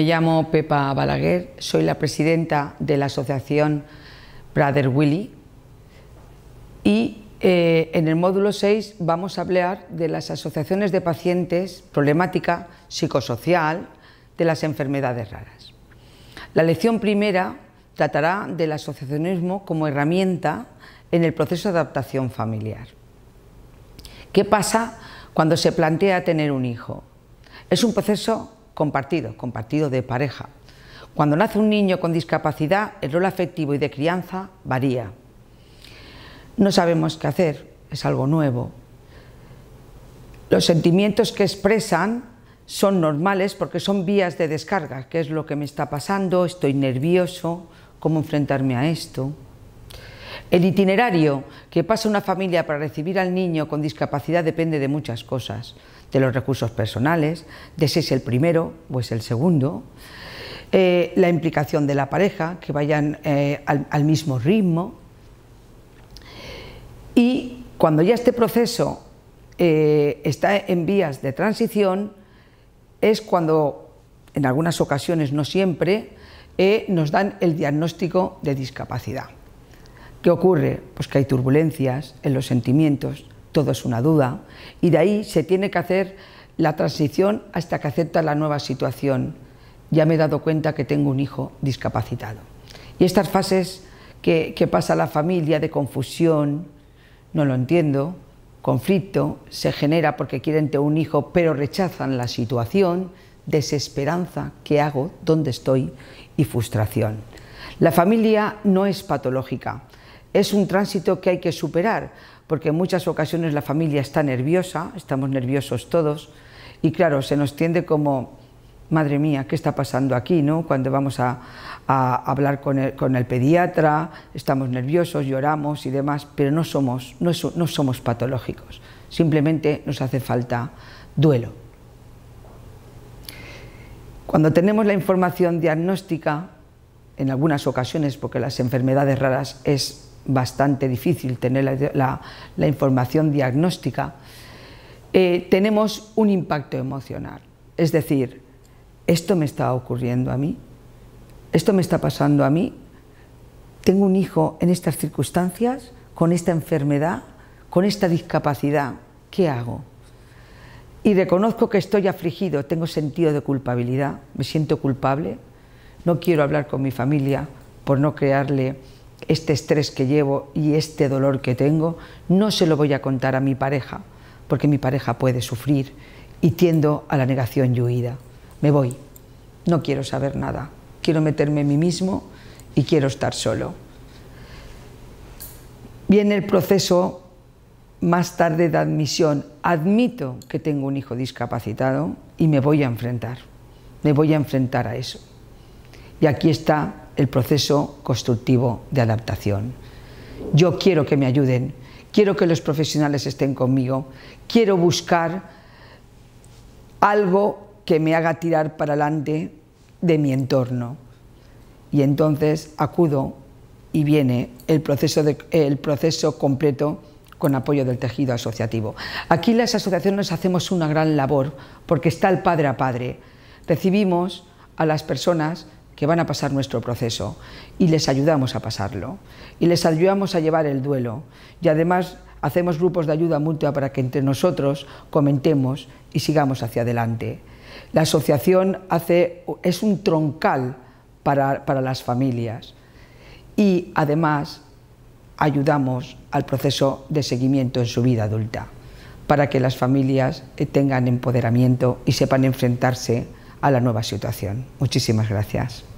Me llamo Pepa Balaguer, soy la presidenta de la asociación Brother Willy y eh, en el módulo 6 vamos a hablar de las asociaciones de pacientes, problemática psicosocial de las enfermedades raras. La lección primera tratará del asociacionismo como herramienta en el proceso de adaptación familiar. ¿Qué pasa cuando se plantea tener un hijo? Es un proceso compartido, compartido de pareja. Cuando nace un niño con discapacidad, el rol afectivo y de crianza varía. No sabemos qué hacer, es algo nuevo. Los sentimientos que expresan son normales porque son vías de descarga, qué es lo que me está pasando, estoy nervioso, cómo enfrentarme a esto. El itinerario que pasa una familia para recibir al niño con discapacidad depende de muchas cosas, de los recursos personales, de si es el primero o es el segundo, eh, la implicación de la pareja, que vayan eh, al, mismo ritmo. Y cuando ya este proceso eh, está en vías de transición es cuando, en algunas ocasiones, no siempre, nos dan el diagnóstico de discapacidad. ¿Qué ocurre? Pues que hay turbulencias en los sentimientos, todo es una duda, y de ahí se tiene que hacer la transición hasta que acepta la nueva situación. Ya me he dado cuenta que tengo un hijo discapacitado. Y estas fases que, que pasa la familia de confusión, no lo entiendo, conflicto, se genera porque quieren tener un hijo pero rechazan la situación, desesperanza, ¿qué hago? ¿Dónde estoy? y frustración. La familia no es patológica es un tránsito que hay que superar, porque en muchas ocasiones la familia está nerviosa, estamos nerviosos todos, y claro, se nos tiende como, madre mía, ¿qué está pasando aquí? ¿no? Cuando vamos a, hablar con el, pediatra, estamos nerviosos, lloramos y demás, pero no somos, no somos patológicos, simplemente nos hace falta duelo. Cuando tenemos la información diagnóstica, en algunas ocasiones, porque las enfermedades raras es bastante difícil tener la, información diagnóstica, eh, tenemos un impacto emocional. Es decir, esto me está ocurriendo a mí, esto me está pasando a mí, tengo un hijo en estas circunstancias, con esta enfermedad, con esta discapacidad, ¿qué hago? Y reconozco que estoy afligido, tengo sentido de culpabilidad, me siento culpable, no quiero hablar con mi familia por no crearle este estrés que llevo y este dolor que tengo, no se lo voy a contar a mi pareja, porque mi pareja puede sufrir y tiendo a la negación y huida. Me voy, no quiero saber nada, quiero meterme en mí mismo y quiero estar solo. Viene el proceso más tarde de admisión. Admito que tengo un hijo discapacitado y me voy a enfrentar, me voy a enfrentar a eso. Y aquí está el proceso constructivo de adaptación. Yo quiero que me ayuden, quiero que los profesionales estén conmigo, quiero buscar algo que me haga tirar para adelante de mi entorno. Y entonces acudo y viene el proceso, el proceso completo con apoyo del tejido asociativo. Aquí las asociaciones hacemos una gran labor porque está el padre a padre. Recibimos a las personas que van a pasar nuestro proceso y les ayudamos a pasarlo y les ayudamos a llevar el duelo y además hacemos grupos de ayuda mutua para que entre nosotros comentemos y sigamos hacia adelante. La asociación hace, es un troncal para, para las familias y además ayudamos al proceso de seguimiento en su vida adulta para que las familias eh, tengan empoderamiento y sepan enfrentarse a la nueva situación. Muchísimas gracias.